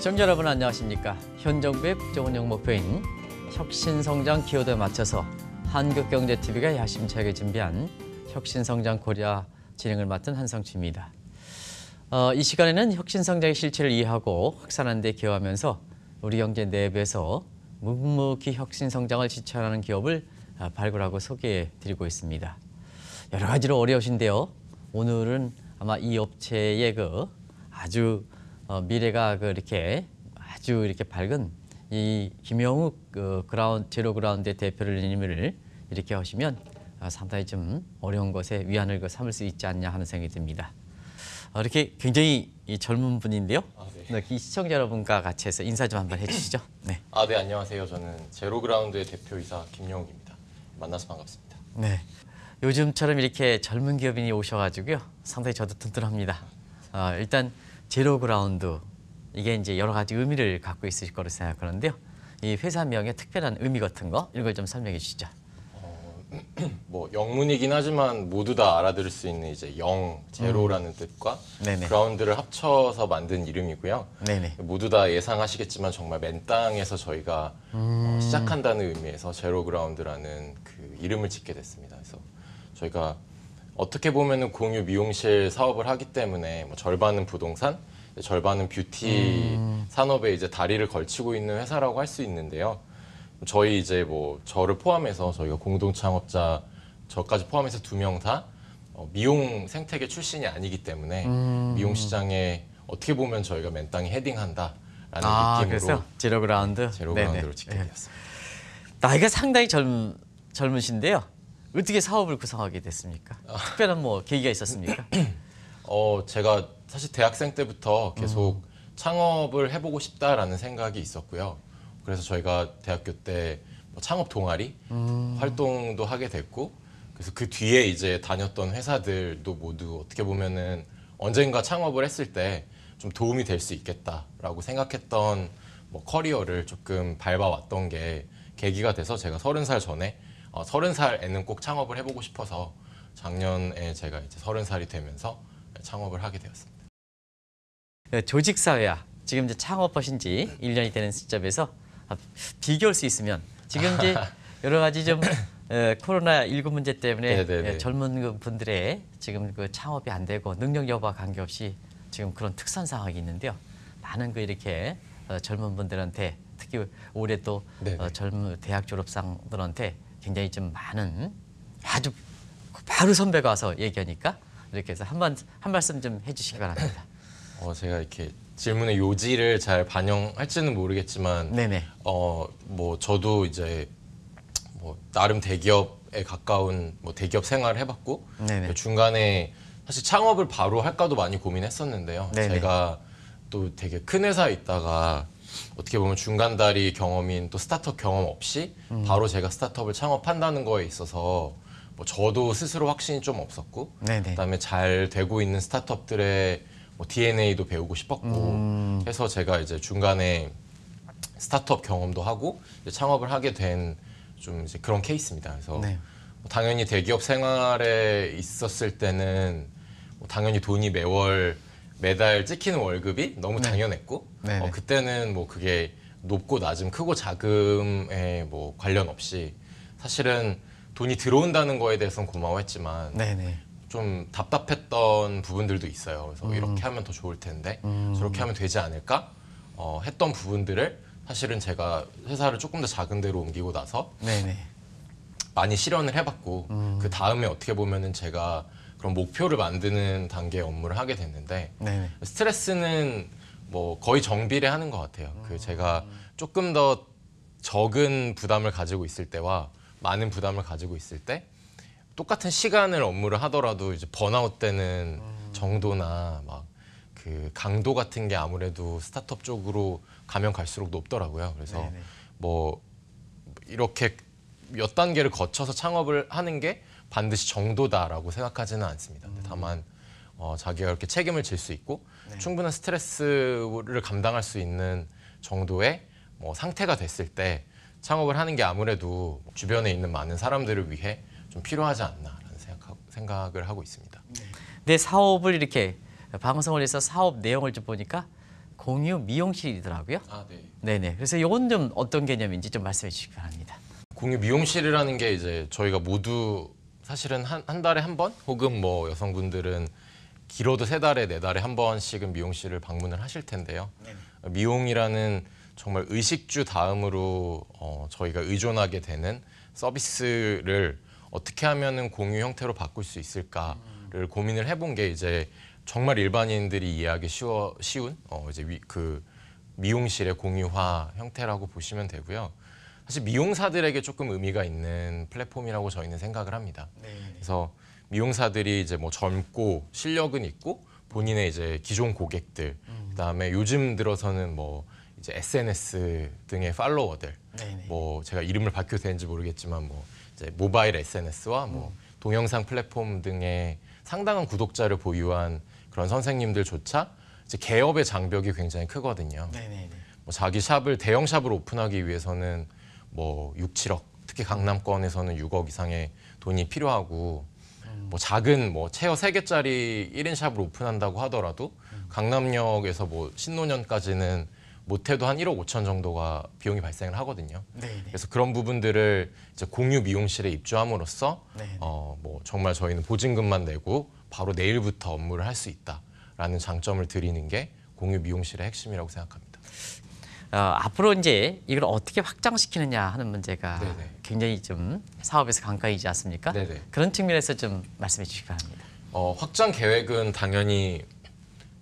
시청자 여러분 안녕하십니까. 현 정부의 국정운영 목표인 혁신성장 기여도에 맞춰서 한국경제TV가 야심차게 준비한 혁신성장 코리아 진행을 맡은 한성치입니다 어, 이 시간에는 혁신성장의 실체를 이해하고 확산하는 데 기여하면서 우리 경제 내부에서 묵묵히 혁신성장을 지원하는 기업을 아, 발굴하고 소개해드리고 있습니다. 여러 가지로 어려우신데요. 오늘은 아마 이 업체의 그 아주 어, 미래가 그 이렇게 아주 이렇게 밝은 이 김영욱 그 그라운 제로 그라운드의 대표를 임을 이렇게 하시면 아, 상당히 좀 어려운 것에 위안을 그 삼을 수 있지 않냐 하는 생각이 듭니다. 어, 이렇게 굉장히 젊은 분인데요. 아, 네. 네, 시청자 여러분과 같이 해서 인사 좀 한번 해주시죠. 네. 아, 네, 안녕하세요. 저는 제로그라운드의 대표이사 김영욱입니다. 만나서 반갑습니다. 네. 요즘처럼 이렇게 젊은 기업인이 오셔가지고요. 상당히 저도 튼튼합니다. 어, 아, 일단 제로그라운드 이게 이제 여러 가지 의미를 갖고 있으실 거로 생각하는데요. 이 회사명의 특별한 의미 같은 거 이걸 좀 설명해 주시죠. 어, 뭐 영문이긴 하지만 모두 다 알아들을 수 있는 이제 영 제로라는 음. 뜻과 네네. 그라운드를 합쳐서 만든 이름이고요. 네네. 모두 다 예상하시겠지만 정말 맨 땅에서 저희가 어, 음. 어, 시작한다는 의미에서 제로 그라운드라는 그 이름을 짓게 됐습니다. 그래서 저희가 어떻게 보면은 공유 미용실 사업을 하기 때문에 뭐 절반은 부동산, 절반은 뷰티 음. 산업에 이제 다리를 걸치고 있는 회사라고 할 수 있는데요. 저희 이제 뭐 저를 포함해서 저희가 공동 창업자 저까지 포함해서 두 명다 어, 미용 생태계 출신이 아니기 때문에 음. 미용 시장에 어떻게 보면 저희가 맨땅에 헤딩한다라는 아, 느낌으로 제로그라운드 제로그라운드로 직행되었습니다. 예. 나이가 상당히 젊 젊으신데요. 어떻게 사업을 구성하게 됐습니까? 아. 특별한 뭐 계기가 있었습니까? 어 제가 사실 대학생 때부터 계속 음. 창업을 해보고 싶다라는 생각이 있었고요. 그래서 저희가 대학교 때뭐 창업 동아리 음. 활동도 하게 됐고 그래서 그 뒤에 이제 다녔던 회사들도 모두 어떻게 보면은 언젠가 창업을 했을 때 좀 도움이 될 수 있겠다라고 생각했던 뭐 커리어를 조금 밟아왔던 게 계기가 돼서 제가 서른 살 전에 어, 서른 살에는 꼭 창업을 해보고 싶어서 작년에 제가 이제 서른 살이 되면서 창업을 하게 되었습니다. 그 조직사회야. 지금 이제 창업하신 지 1년이 되는 시점에서 아, 비교할 수 있으면 지금 이제 여러 가지 좀 코로나 19 문제 때문에 네네네. 네, 네. 젊은 그 분들의 지금 그 창업이 안 되고 능력 여부와 관계없이 지금 그런 특선 상황이 있는데요. 많은 그 이렇게 어, 젊은 분들한테 특히 올해 또 네네. 어, 네. 젊은 대학 졸업생들한테 굉장히 좀 많은 아주 그 바로 선배가 와서 얘기하니까 이렇게 해서 한, 번, 한 말씀 좀 해주시기 바랍니다. 어, 제가 이렇게 질문의 요지를 잘 반영할지는 모르겠지만 네네. 어, 뭐 저도 이제 뭐 나름 대기업에 가까운 뭐 대기업 생활을 해봤고 네네. 그 중간에 사실 창업을 바로 할까도 많이 고민했었는데요. 네네. 제가 또 되게 큰 회사에 있다가 어떻게 보면 중간다리 경험인 또 스타트업 경험 없이 음. 바로 제가 스타트업을 창업한다는 거에 있어서 뭐 저도 스스로 확신이 좀 없었고 네네. 그다음에 잘 되고 있는 스타트업들의 뭐 DNA도 배우고 싶었고 음. 해서 제가 이제 중간에 스타트업 경험도 하고 창업을 하게 된 좀 이제 그런 케이스입니다. 그래서 네. 뭐 당연히 대기업 생활에 있었을 때는 뭐 당연히 돈이 매월 매달 찍히는 월급이 너무 네. 당연했고 네, 어, 네. 그때는 뭐 그게 높고 낮음 크고 작음에 뭐 관련 없이 사실은 돈이 들어온다는 거에 대해서는 고마워했지만 네네. 네. 좀 답답했던 부분들도 있어요. 그래서 음. 이렇게 하면 더 좋을 텐데 음. 저렇게 하면 되지 않을까 어, 했던 부분들을 사실은 제가 회사를 조금 더 작은 데로 옮기고 나서 네네. 많이 실현을 해봤고 음. 그 다음에 어떻게 보면은 제가 그런 목표를 만드는 단계의 업무를 하게 됐는데 네네. 스트레스는 뭐 거의 정비를 하는 것 같아요. 그 음. 제가 조금 더 적은 부담을 가지고 있을 때와 많은 부담을 가지고 있을 때 똑같은 시간을 업무를 하더라도 이제 번아웃 되는 정도나 막 그 강도 같은 게 아무래도 스타트업 쪽으로 가면 갈수록 높더라고요. 그래서 네네. 네. 뭐 이렇게 몇 단계를 거쳐서 창업을 하는 게 반드시 정도다라고 생각하지는 않습니다. 음. 다만 어, 자기가 이렇게 책임을 질 수 있고 네. 충분한 스트레스를 감당할 수 있는 정도의 뭐 상태가 됐을 때 창업을 하는 게 아무래도 주변에 있는 많은 사람들을 위해 좀 필요하지 않나라는 생각하, 생각을 하고 있습니다. 내 사업을 이렇게 방송을 해서 사업 내용을 좀 보니까 공유 미용실이더라고요. 아, 네. 네네. 그래서 이건 좀 어떤 개념인지 좀 말씀해 주시기 바랍니다. 공유 미용실이라는 게 이제 저희가 모두 사실은 한, 한 달에 한 번 혹은 뭐 여성분들은 길어도 세 달에 네 달에 한 번씩은 미용실을 방문을 하실 텐데요. 네. 미용이라는 정말 의식주 다음으로 어, 저희가 의존하게 되는 서비스를 어떻게 하면은 공유 형태로 바꿀 수 있을까를 고민을 해본 게 이제 정말 일반인들이 이해하기 쉬워 쉬운 어 이제 위, 그 미용실의 공유화 형태라고 보시면 되고요. 사실 미용사들에게 조금 의미가 있는 플랫폼이라고 저희는 생각을 합니다. 네 그래서 미용사들이 이제 뭐 젊고 실력은 있고 본인의 이제 기존 고객들 음. 그다음에 요즘 들어서는 뭐 이제 SNS 등의 팔로워들 네뭐 네. 제가 이름을 밝혀도 되는지 모르겠지만 뭐 이제 모바일 SNS와 뭐 음. 동영상 플랫폼 등의 상당한 구독자를 보유한 그런 선생님들조차 이제 개업의 장벽이 굉장히 크거든요. 뭐 자기 샵을 대형 샵을 오픈하기 위해서는 뭐 6, 7억, 특히 강남권에서는 6억 이상의 돈이 필요하고 음. 뭐 작은 뭐 체어 세개짜리 1인 샵을 오픈한다고 하더라도 음. 강남역에서 뭐 신논현까지는 못해도 한 1억 5천 정도가 비용이 발생을 하거든요. 네네. 네. 그래서 그런 부분들을 이제 공유 미용실에 입주함으로써 네, 네. 어, 뭐 정말 저희는 보증금만 내고 바로 내일부터 업무를 할 수 있다라는 장점을 드리는 게 공유 미용실의 핵심이라고 생각합니다. 어, 앞으로 이제 이걸 어떻게 확장시키느냐 하는 문제가 네네. 굉장히 좀 사업에서 관건이지 않습니까? 그런 측면에서 좀 말씀해 주시기 바랍니다. 어, 확장 계획은 당연히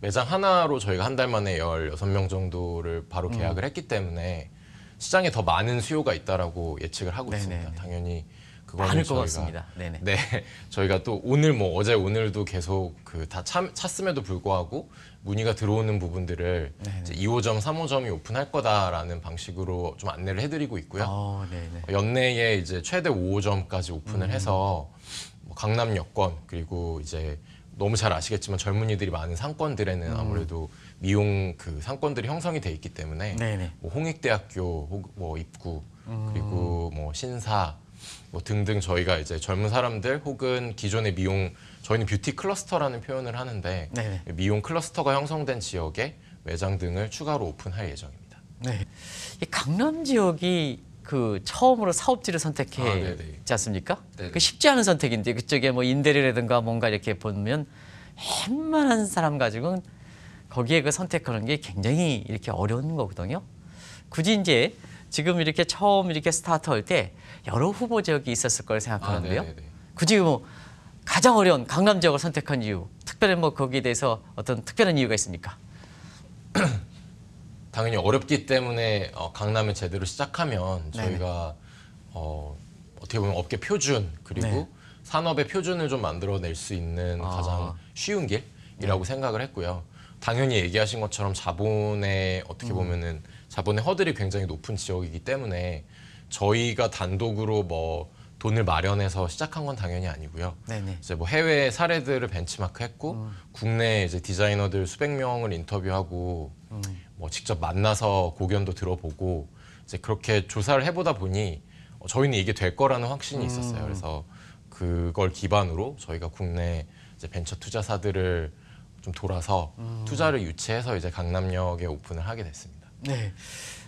매장 하나로 저희가 한 달 만에 16명 정도를 바로 계약을 음. 했기 때문에 시장에 더 많은 수요가 있다라고 예측을 하고 네네. 있습니다. 당연히 그거는 많을 것가 같습니다. 네네. 네, 저희가 또 오늘 뭐 어제 오늘도 계속 그 다 찼음에도 불구하고 문의가 들어오는 부분들을 이제 2호점, 3호점이 오픈할 거다라는 방식으로 좀 안내를 해드리고 있고요. 아, 어, 연내에 이제 최대 5호점까지 오픈을 음. 해서 뭐 강남 여권 그리고 이제 너무 잘 아시겠지만 젊은이들이 많은 상권들에는 음. 아무래도 미용 그 상권들이 형성이 돼 있기 때문에 네네. 뭐 홍익대학교 뭐 입구 음. 그리고 뭐 신사 뭐 등등 저희가 이제 젊은 사람들 혹은 기존의 미용 저희는 뷰티 클러스터라는 표현을 하는데 네네. 미용 클러스터가 형성된 지역에 매장 등을 추가로 오픈할 예정입니다. 네. 이 강남 지역이 그 처음으로 사업지를 선택했지 아, 않습니까? 아, 그 쉽지 않은 선택인데 그쪽에 뭐인대리라든가 뭔가 이렇게 보면 웬만한 사람 가지고는 거기에 그 선택하는 게 굉장히 이렇게 어려운 거거든요. 굳이 이제 지금 이렇게 처음 이렇게 스타트할 때 여러 후보 지역이 있었을 걸 생각하는데요. 아, 굳이 뭐 가장 어려운 강남 지역을 선택한 이유, 특별히 뭐 거기에 대해서 어떤 특별한 이유가 있습니까? 당연히 어렵기 때문에 어, 강남을 제대로 시작하면 저희가 어, 어떻게 보면 업계 표준 그리고 네. 산업의 표준을 좀 만들어낼 수 있는 아. 가장 쉬운 길이라고 네. 생각을 했고요. 당연히 얘기하신 것처럼 자본의 어떻게 음. 보면은 자본의 허들이 굉장히 높은 지역이기 때문에 저희가 단독으로 뭐 돈을 마련해서 시작한 건 당연히 아니고요. 네네. 이제 뭐 해외 사례들을 벤치마크했고 음. 국내 이제 디자이너들 수백 명을 인터뷰하고 음. 뭐 직접 만나서 고견도 들어보고 이제 그렇게 조사를 해보다 보니 어, 저희는 이게 될 거라는 확신이 음. 있었어요. 그래서 그걸 기반으로 저희가 국내 이제 벤처 투자사들을 좀 돌아서 음. 투자를 유치해서 이제 강남역에 오픈을 하게 됐습니다. 네.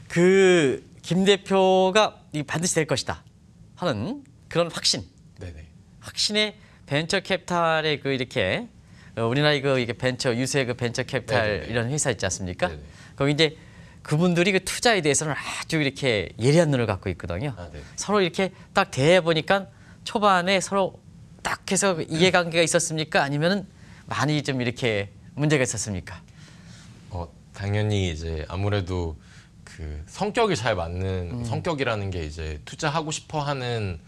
그 김 대표가 이 반드시 될 것이다 하는 그런 확신. 네네. 확신에 벤처 캡탈의 그 이렇게 어, 우리나라 그 이거 이게 벤처 유세 그 벤처 캡탈 네네. 이런 회사 있지 않습니까? 네네. 그럼 이제 그분들이 그 투자에 대해서는 아주 이렇게 예리한 눈을 갖고 있거든요. 아, 네. 서로 이렇게 딱 대해 보니까 초반에 서로 딱 해서 이해관계가 있었습니까? 아니면 많이 좀 이렇게 문제가 있었습니까? 어 당연히 이제 아무래도 그 성격이 잘 맞는 음. 성격이라는 게 이제 투자하고 싶어하는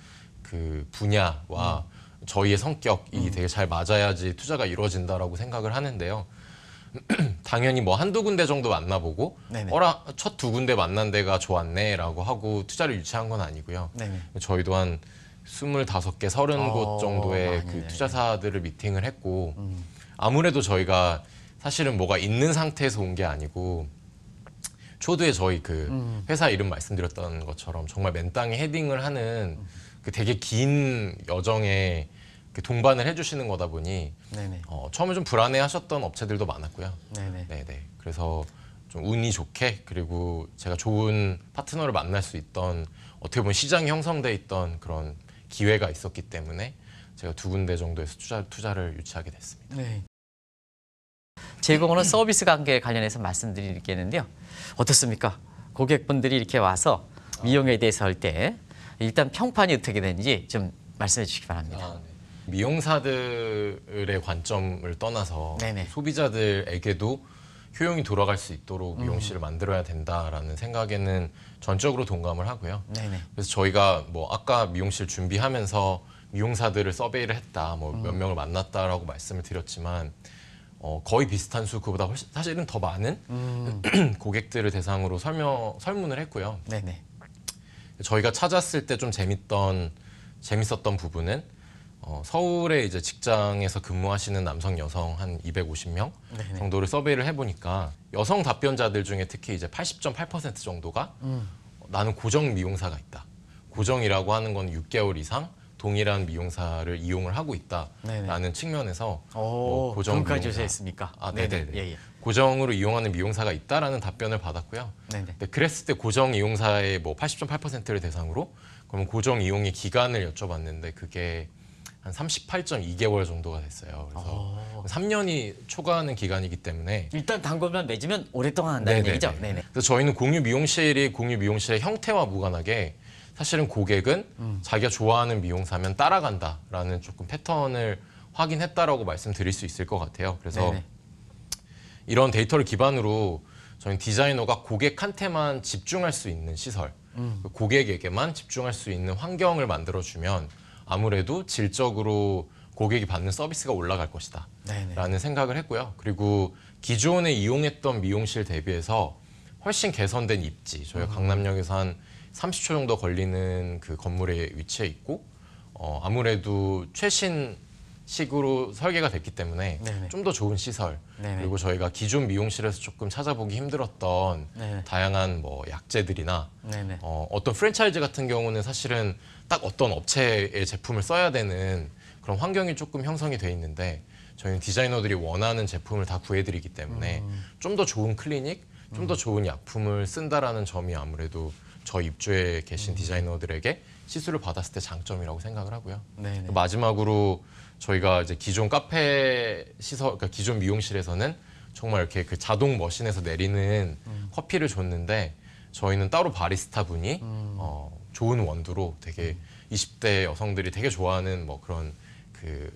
그 분야와 음. 저희의 성격이 음. 되게 잘 맞아야지 투자가 이루어진다라고 생각을 하는데요. 당연히 뭐 한두 군데 정도 만나보고 네네. 어라 첫 두 군데 만난 데가 좋았네라고 하고 투자를 유치한 건 아니고요. 네네. 저희도 한2 5개3 0곳 정도의 그 네, 네. 투자사들을 미팅을 했고 음. 아무래도 저희가 사실은 뭐가 있는 상태에서 온 게 아니고 초두에 저희 그 음. 회사 이름 말씀드렸던 것처럼 정말 맨 땅에 헤딩을 하는 음. 그 되게 긴 여정에 동반을 해주시는 거다 보니 네네. 어, 처음에 좀 불안해하셨던 업체들도 많았고요. 네네. 네네. 그래서 좀 운이 좋게 그리고 제가 좋은 파트너를 만날 수 있던 어떻게 보면 시장이 형성돼 있던 그런 기회가 있었기 때문에 제가 두 군데 정도에서 투자, 투자를 유치하게 됐습니다. 네. 제공하는 서비스 관계 관련해서 말씀드리겠는데요. 어떻습니까? 고객분들이 이렇게 와서 아. 미용에 대해서 할 때 일단 평판이 어떻게 되는지 좀 말씀해 주시기 바랍니다. 아, 네. 미용사들의 관점을 떠나서 네네. 소비자들에게도 효용이 돌아갈 수 있도록 음. 미용실을 만들어야 된다라는 생각에는 전적으로 동감을 하고요. 네네. 그래서 저희가 뭐 아까 미용실 준비하면서 미용사들을 서베이를 했다, 뭐몇 음. 명을 만났다라고 말씀을 드렸지만 어, 거의 비슷한 수 그보다 훨씬, 사실은 더 많은 음. 고객들을 대상으로 설명 설문을 했고요. 네네. 저희가 찾았을 때 좀 재밌던 재밌었던 부분은 어, 서울에 이제 직장에서 근무하시는 남성 여성 한 250명 네네. 정도를 서베이를 해보니까 여성 답변자들 중에 특히 이제 80.8% 정도가 음. 어, 나는 고정 미용사가 있다. 고정이라고 하는 건 6개월 이상 동일한 미용사를 이용을 하고 있다라는 측면에서 오, 뭐 고정 까지 조사했습니까? 아, 네네. 예, 예. 고정으로 이용하는 미용사가 있다라는 답변을 받았고요. 네 네, 그랬을 때 고정 이용사의 뭐 80.8%를 대상으로 그러면 고정 이용의 기간을 여쭤봤는데 그게 한 38.2개월 정도가 됐어요. 그래서 아. 3년이 초과하는 기간이기 때문에 일단 단골만 맺으면 오랫동안 한다는 네네네. 얘기죠. 네네. 그래서 저희는 공유 미용실이 공유 미용실의 형태와 무관하게 사실은 고객은 음. 자기가 좋아하는 미용사면 따라간다라는 조금 패턴을 확인했다라고 말씀드릴 수 있을 것 같아요. 그래서 네네. 이런 데이터를 기반으로 저희는 디자이너가 고객한테만 집중할 수 있는 시설, 음. 그 고객에게만 집중할 수 있는 환경을 만들어주면 아무래도 질적으로 고객이 받는 서비스가 올라갈 것이다 네네. 라는 생각을 했고요. 그리고 기존에 이용했던 미용실 대비해서 훨씬 개선된 입지 저희가 음. 강남역에서 한 30초 정도 걸리는 그 건물에 위치해 있고 어, 아무래도 최신 식으로 설계가 됐기 때문에 좀 더 좋은 시설 네네. 그리고 저희가 기존 미용실에서 조금 찾아보기 힘들었던 네네. 다양한 뭐 약재들이나 어, 어떤 프랜차이즈 같은 경우는 사실은 딱 어떤 업체의 제품을 써야 되는 그런 환경이 조금 형성이 돼 있는데 저희는 디자이너들이 원하는 제품을 다 구해드리기 때문에 음. 좀더 좋은 클리닉, 좀더 음. 좋은 약품을 쓴다라는 점이 아무래도 저 입주에 계신 음. 디자이너들에게 시술을 받았을 때 장점이라고 생각을 하고요. 네네. 마지막으로 저희가 이제 기존 카페 시설, 그니까 기존 미용실에서는 정말 이렇게 그 자동 머신에서 내리는 음. 커피를 줬는데 저희는 따로 바리스타 분이 음. 어, 좋은 원두로 되게 20대 음. 여성들이 되게 좋아하는 뭐 그런 그,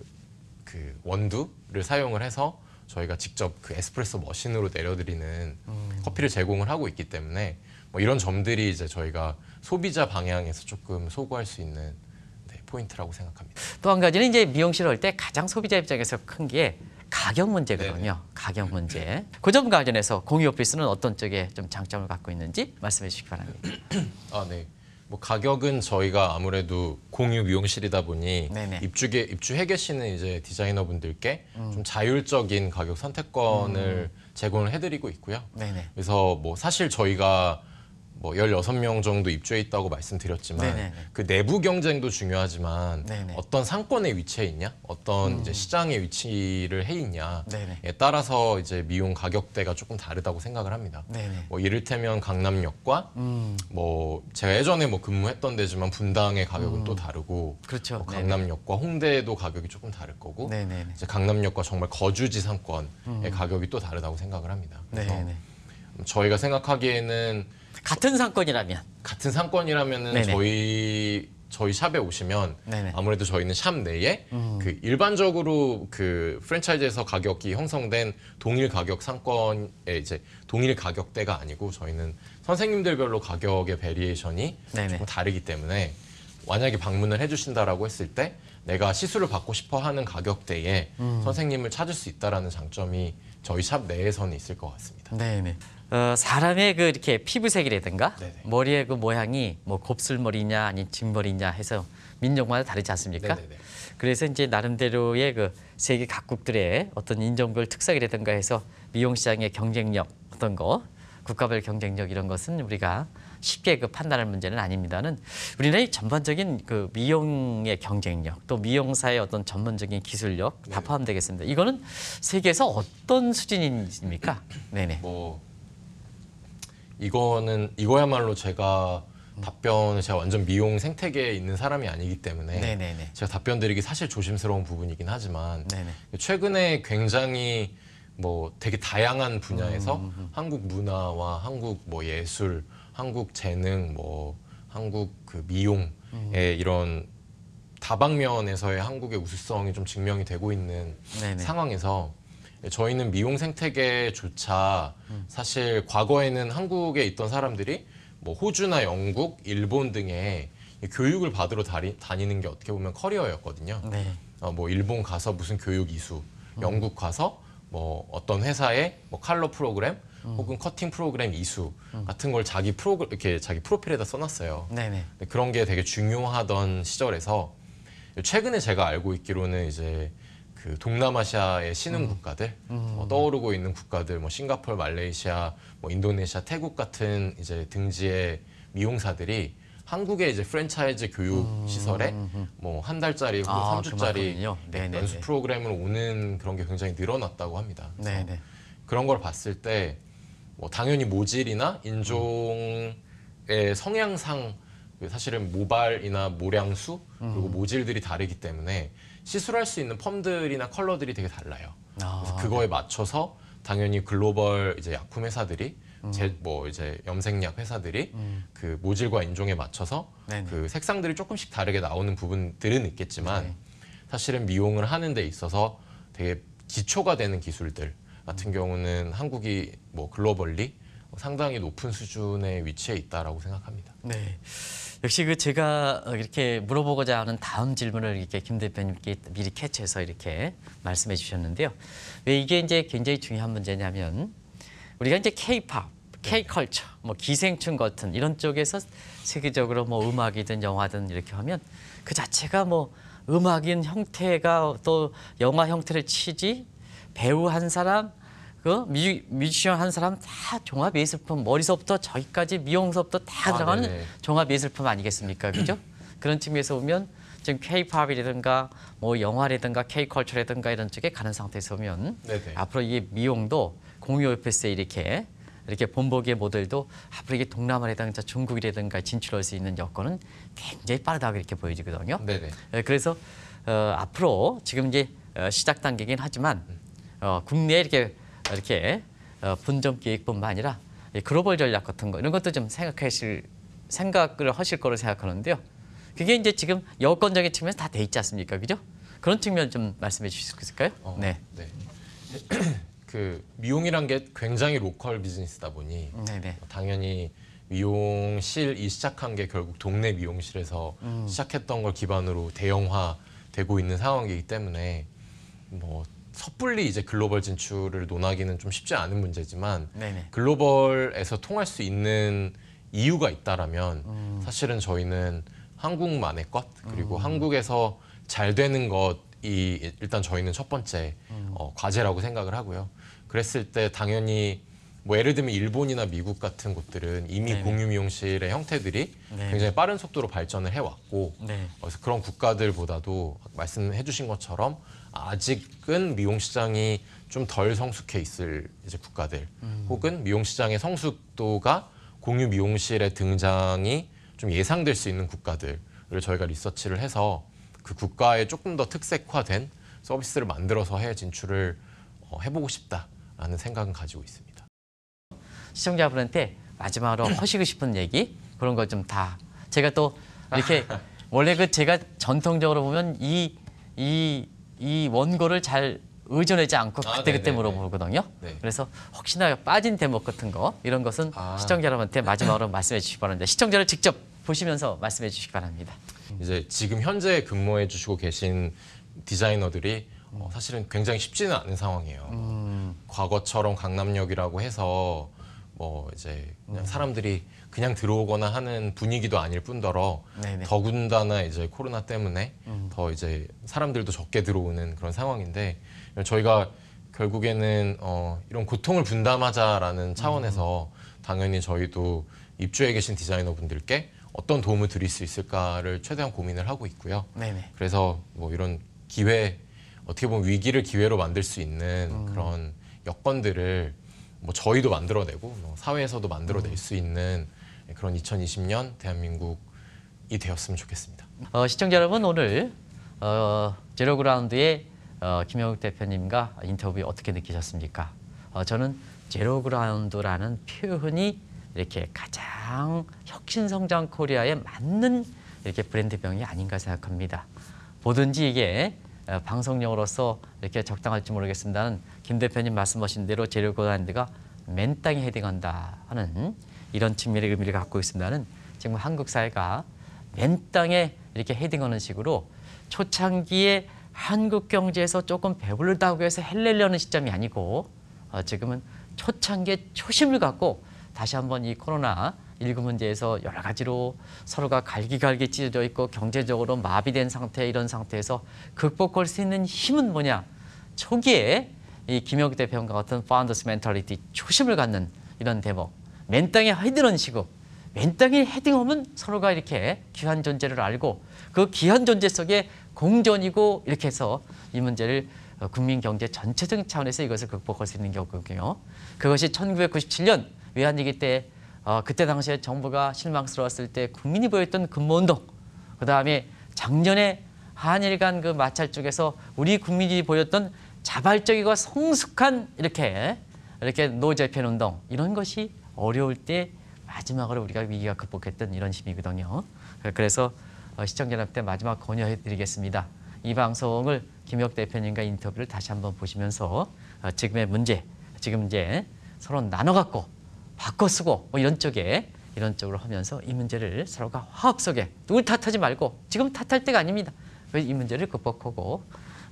그 원두를 사용을 해서 저희가 직접 그 에스프레소 머신으로 내려드리는 커피를 제공을 하고 있기 때문에 뭐 이런 점들이 이제 저희가 소비자 방향에서 조금 소구할 수 있는 포인트라고 생각합니다. 또 한 가지는 이제 미용실 올때 가장 소비자 입장에서 큰 게 가격 문제거든요. 네, 네. 가격 문제. 그점 관련해서 공유 오피스는 어떤 쪽에 좀 장점을 갖고 있는지 말씀해 주시기 바랍니다. 아, 네. 뭐 가격은 저희가 아무래도 공유 미용실이다 보니 네, 네. 입주계 입주해 계시는 이제 디자이너분들께 음. 좀 자율적인 가격 선택권을 음. 제공을 해드리고 있고요. 네네. 그래서 뭐 사실 저희가 뭐 16명 정도 입주해 있다고 말씀드렸지만 네네. 네, 네. 그 내부 경쟁도 중요하지만 네네. 네. 어떤 상권의위치에 있냐 어떤 음. 이제 시장의 위치를 해 있냐에 따라서 이제 미용 가격대가 조금 다르다고 생각을 합니다. 네네. 뭐 이를테면 강남역과 음. 뭐 제가 예전에 뭐 근무했던 데지만 분당의 가격은 음. 또 다르고 그렇죠. 뭐 강남역과 홍대도 가격이 조금 다를 거고 이제 강남역과 정말 거주지 상권의 음. 가격이 또 다르다고 생각을 합니다. 그래서 음, 저희가 생각하기에는 같은 상권이라면 같은 상권이라면은 네네. 저희 저희 샵에 오시면 네네. 아무래도 저희는 샵 내에 음. 그 일반적으로 그 프랜차이즈에서 가격이 형성된 동일 가격 상권에 이제 동일 가격대가 아니고 저희는 선생님들별로 가격의 베리에이션이 네네. 조금 다르기 때문에 만약에 방문을 해주신다라고 했을 때 내가 시술을 받고 싶어 하는 가격대에 음. 선생님을 찾을 수 있다라는 장점이 저희 샵 내에서는 있을 것 같습니다. 네네. 어, 사람의 그 이렇게 피부색이라든가 네네. 머리의 그 모양이 뭐 곱슬머리냐 아니 면 진머리냐 해서 민족마다 다르지 않습니까? 네네. 네, 네. 그래서 이제 나름대로의 그 세계 각국들의 어떤 인종별 특색이라든가 해서 미용 시장의 경쟁력 어떤 거 국가별 경쟁력 이런 것은 우리가 쉽게 그 판단할 문제는 아닙니다는 우리나라의 전반적인 그 미용의 경쟁력 또 미용사의 어떤 전문적인 기술력 다 네. 포함되겠습니다. 이거는 세계에서 어떤 수준입니까? 네네. 뭐 이거는 이거야말로 제가 답변을 제가 완전 미용 생태계에 있는 사람이 아니기 때문에 네네네. 제가 답변 드리기 사실 조심스러운 부분이긴 하지만 네네. 최근에 굉장히 뭐 되게 다양한 분야에서 음, 음. 음. 한국 문화와 한국 뭐 예술, 한국 재능, 뭐 한국 그 미용의 음. 이런 다방면에서의 한국의 우수성이 좀 증명이 되고 있는 네네. 상황에서 예, 저희는 미용 생태계조차 사실 과거에는 한국에 있던 사람들이 뭐 호주나 영국, 일본 등에 교육을 받으러 다리, 다니는 게 어떻게 보면 커리어였거든요. 네. 어, 뭐 일본 가서 무슨 교육 이수, 음. 영국 가서 뭐 어떤 회사의 뭐 칼러 프로그램 음. 혹은 커팅 프로그램 이수 음. 같은 걸 자기 프로 이렇게 자기 프로필에다 써놨어요. 네네. 네. 그런 게 되게 중요하던 시절에서 최근에 제가 알고 있기로는 이제 그 동남아시아의 신흥 음. 국가들 어, 떠오르고 있는 국가들 뭐 싱가포르, 말레이시아, 뭐 인도네시아, 태국 같은 이제 등지의 미용사들이 한국의 이제 프랜차이즈 교육 음, 시설에 뭐 한 달짜리 혹은 아, 3주짜리 연수 네. 프로그램으로 오는 그런 게 굉장히 늘어났다고 합니다. 그래서 네네. 그런 걸 봤을 때뭐 당연히 모질이나 인종의 성향상 그 사실은 모발이나 모량수 그리고 모질들이 다르기 때문에 시술할 수 있는 펌들이나 컬러들이 되게 달라요. 아, 그래서 그거에 네. 맞춰서 당연히 글로벌 이제 약품 회사들이 음. 제뭐 이제 염색약 회사들이 음. 그 모질과 인종에 맞춰서 네네. 그 색상들이 조금씩 다르게 나오는 부분들은 있겠지만 네. 사실은 미용을 하는 데 있어서 되게 기초가 되는 기술들 같은 음. 경우는 한국이 뭐 글로벌리 상당히 높은 수준의 위치에 있다라고 생각합니다. 네. 역시 그 제가 어, 이렇게 물어보고자 하는 다음 질문을 이렇게 김 대표님께 미리 캐치해서 이렇게 말씀해 주셨는데요. 왜 이게 이제 굉장히 중요한 문제냐면 우리가 이제 K-팝, 네. K-컬처, 뭐 기생충 같은 이런 쪽에서 세계적으로 뭐 음악이든 영화든 이렇게 하면 그 자체가 뭐 음악인 형태가 또 영화 형태를 치지 배우 한 사람 그 뮤지, 뮤지션 한 사람 다 종합 예술품 머리서부터 저기까지 미용서부터 다 아, 들어가는 네네. 종합 예술품 아니겠습니까, 그죠? 그런 측면에서 보면 지금 K-팝이라든가 뭐 영화라든가 K-컬처라든가 이런 쪽에 가는 상태에서 보면 네네. 네. 앞으로 이 미용도 공유 옆에서 이렇게 이렇게 본보기의 모델도 앞으로 이게 동남아라든가 중국이라든가 진출할 수 있는 여건은 굉장히 빠르다고 이렇게 보여지거든요. 네네. 네. 예, 그래서 어, 앞으로 지금 이제 어, 시작 단계긴 하지만 음. 어, 국내에 이렇게 이렇게 어, 분점 기획뿐만 아니라 글로벌 전략 같은 거 이런 것도 좀 생각하실 생각을 하실 거로 생각하는데요. 그게 이제 지금 여건적인 측면에서 다 돼 있지 않습니까? 그죠? 그런 측면 좀 말씀해 주실 수 있을까요? 어, 네. 네. 그 미용이란 게 굉장히 로컬 비즈니스다 보니 네네. 네. 뭐 당연히 미용실이 시작한 게 결국 동네 미용실에서 음. 시작했던 걸 기반으로 대형화 되고 있는 상황이기 때문에 뭐 섣불리 이제 글로벌 진출을 논하기는 좀 쉽지 않은 문제지만 네네. 글로벌에서 통할 수 있는 이유가 있다라면 음. 사실은 저희는 한국만의 것 그리고 음. 한국에서 잘 되는 것이 일단 저희는 첫 번째 음. 어, 과제라고 생각을 하고요. 그랬을 때 당연히 뭐 예를 들면 일본이나 미국 같은 곳들은 이미 네네. 공유 미용실의 형태들이 네네. 굉장히 빠른 속도로 발전을 해왔고 네. 그래서 그런 국가들보다도 말씀해주신 것처럼 아직은 미용 시장이 좀 덜 성숙해 있을 이제 국가들 음. 혹은 미용 시장의 성숙도가 공유 미용실의 등장이 좀 예상될 수 있는 국가들을 저희가 리서치를 해서 그 국가에 조금 더 특색화된 서비스를 만들어서 해외 진출을 어, 해보고 싶다라는 생각은 가지고 있습니다. 시청자분한테 마지막으로 하시고 싶은 얘기 그런 것좀다 제가 또 이렇게 원래 그 제가 전통적으로 보면 이이 이 원고를 잘 의존하지 않고 아, 그때그때 물어보거든요. 네. 그래서 혹시나 빠진 대목 같은 거 이런 것은 아. 시청자 여러분한테 마지막으로 말씀해 주시기 바랍니다. 시청자를 직접 보시면서 말씀해 주시기 바랍니다. 이제 지금 현재 근무해 주시고 계신 디자이너들이 어, 사실은 굉장히 쉽지는 않은 상황이에요. 음. 과거처럼 강남역이라고 해서 뭐 이제 사람들이 음. 그냥 들어오거나 하는 분위기도 아닐 뿐더러 네네. 더군다나 이제 코로나 때문에 음. 더 이제 사람들도 적게 들어오는 그런 상황인데 저희가 결국에는 어, 이런 고통을 분담하자라는 차원에서 음. 당연히 저희도 입주해 계신 디자이너분들께 어떤 도움을 드릴 수 있을까를 최대한 고민을 하고 있고요. 네네. 그래서 뭐 이런 기회 어떻게 보면 위기를 기회로 만들 수 있는 음. 그런 여건들을 뭐 저희도 만들어내고 뭐 사회에서도 만들어낼 음. 수 있는 네, 그런 2020년 대한민국이 되었으면 좋겠습니다. 어, 시청자 여러분 오늘 어, 제로그라운드의 어, 김영욱 대표님과 인터뷰 어떻게 느끼셨습니까? 어, 저는 제로그라운드라는 표현이 이렇게 가장 혁신성장 코리아에 맞는 이렇게 브랜드명이 아닌가 생각합니다. 뭐든지 이게 어, 방송용으로서 이렇게 적당할지 모르겠습니다김 대표님 말씀하신 대로 재료고단드가 맨땅에 헤딩한다 하는 이런 측면의 의미를 갖고 있습니다는 지금 한국 사회가 맨 땅에 이렇게 헤딩하는 식으로 초창기에 한국 경제에서 조금 배부르다고 해서 헬렐려는 시점이 아니고 어, 지금은 초창기의 초심을 갖고 다시 한번 이 코로나 일구 문제에서 여러 가지로 서로가 갈기갈기 찢어져 있고 경제적으로 마비된 상태 이런 상태에서 극복할 수 있는 힘은 뭐냐 초기에 이 김영대 평가 같은 파운더스 멘탈리티 초심을 갖는 이런 대목 맨 땅에 헤드런시으맨 땅에 헤딩하면 서로가 이렇게 귀한 존재를 알고 그 귀한 존재 속에 공존이고 이렇게 해서 이 문제를 어, 국민 경제 전체적인 차원에서 이것을 극복할 수 있는 경 거고요. 그것이 1997년 외환위기 때 어, 그때 당시에 정부가 실망스러웠을 때 국민이 보였던 근무운동 그다음에 작년에 한일 간그 마찰 쪽에서 우리 국민이 보였던 자발적이고 성숙한 이렇게 이렇게 노재편 운동 이런 것이 어려울 때 마지막으로 우리가 위기가 극복했던 이런 힘이거든요. 그래서 어, 시청자 여러분 때 마지막 권유해드리겠습니다. 이 방송을 김혁 대표님과 인터뷰를 다시 한번 보시면서 어, 지금의 문제, 지금 이제 서로 나눠갖고 바꿔 쓰고 뭐 이런 쪽에 이런 쪽으로 하면서 이 문제를 서로가 화학 속에 누굴 탓하지 말고 지금 탓할 때가 아닙니다. 이 문제를 극복하고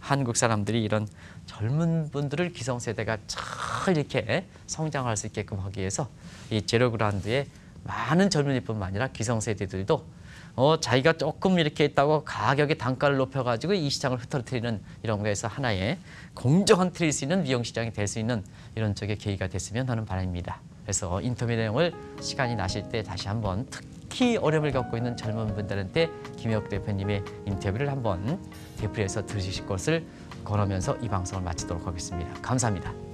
한국 사람들이 이런 젊은 분들을 기성세대가 잘 이렇게 성장할 수 있게끔 하기 위해서 이제로그란드에 많은 젊은이뿐만 아니라 기성세대들도 어, 자기가 조금 이렇게 있다고 가격의 단가를 높여가지고 이 시장을 흐트러뜨리는 이런 거에서 하나의 공정한 틀일 수 있는 미용시장이 될 수 있는 이런 쪽의 계기가 됐으면 하는 바람입니다. 그래서 인터뷰 내용을 시간이 나실 때 다시 한번 특 특히 어려움을 겪고 있는 젊은 분들한테 김혁 대표님의 인터뷰를 한번 대풀이해서 들으실 것을 권하면서 이 방송을 마치도록 하겠습니다. 감사합니다.